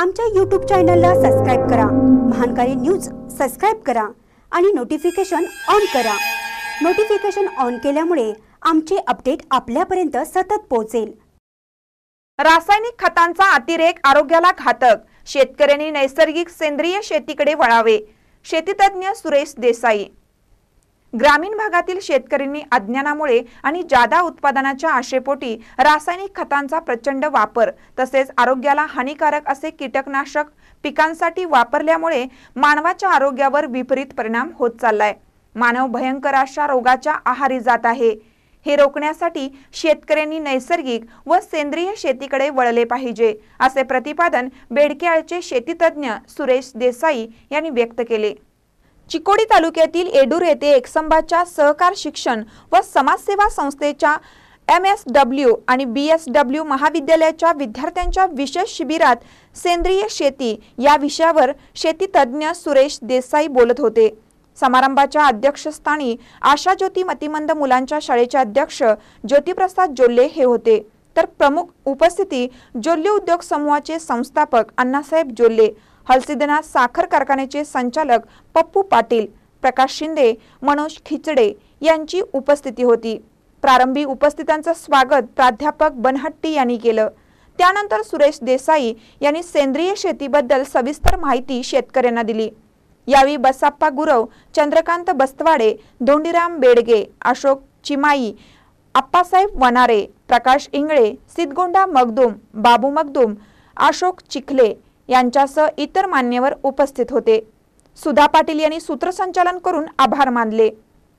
आमच्या यूट्यूब चॅनलला सबस्क्राईब करा महानकारी न्यूज सबस्क्राईब करा आणि नोटिफिकेशन ऑन करा नोटिफिकेशन ऑन केल्यामुळे आमचे अपडेट आपल्यापर्यंत सतत पोहोचेल रासायनिक खतांचा अतिरेक आरोग्याला घातक शेतकऱ्यांनी नैसर्गिक सेंद्रिय शेतीकडे वळावे शेतीतज्ञ सुरेश देसाई ग्रामीण भागातील शेतकऱ्यांनी अज्ञानामुळे आणि जादा उत्पादनाच्या आशेपोटी रासायनिक खतांचा प्रचंड वापर तसेच आरोग्याला हानिकारक असे कीटकनाशक पिकांसाठी वापरल्यामुळे मानवाच्या आरोग्यावर विपरीत परिणाम होत चाललाय मानव भयंकर अशा रोगाच्या आहारी जात आहे हे रोखण्यासाठी शेतकऱ्यांनी नैसर्गिक व सेंद्रिय शेतीकडे वळले पाहिजे असे प्रतिपादन बेडकेआळचे शेतीतज्ञ सुरेश देसाई यांनी व्यक्त केले चिकोडी तालुक्यातील एडूर येथे एकसंभाच्या सहकार शिक्षण व समाजसेवा संस्थेच्या एम एस डब्ल्यू आणि बी एस डब्ल्यू महाविद्यालयाच्या विद्यार्थ्यांच्या विशेष शिबिरात सेंद्रिय शेती या विषयावर शेती सुरेश देसाई बोलत होते समारंभाच्या अध्यक्षस्थानी आशा ज्योती मतिमंद मुलांच्या शाळेचे अध्यक्ष ज्योतिप्रसाद जोल्ले हे होते तर प्रमुख उपस्थिती जोल्ले उद्योग समूहाचे संस्थापक अण्णासाहेब जोल्ले हलसिद्धनाथ साखर कारखान्याचे संचालक पप्पू पाटील प्रकाश शिंदे मनोज खिचडे यांची उपस्थिती होती प्रारंभी उपस्थितांचं स्वागत प्राध्यापक बनहट्टी यांनी केलं त्यानंतर सुरेश देसाई यांनी सेंद्रिय शेतीबद्दल सविस्तर माहिती शेतकऱ्यांना दिली यावेळी बसाप्पा गुरव चंद्रकांत बस्तवाडे धोंडीराम बेडगे अशोक चिमाई आप्पासाहेब वनारे प्रकाश इंगळे सिद्धगोंडा मगदुम बाबू मगदूम अशोक चिखले यांच्यासह इतर मान्यवर उपस्थित होते सुधा पाटील यांनी सूत्रसंचालन करून आभार मानले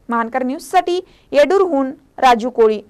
महानकर न्यूजसाठी येडूरहून राजू कोळी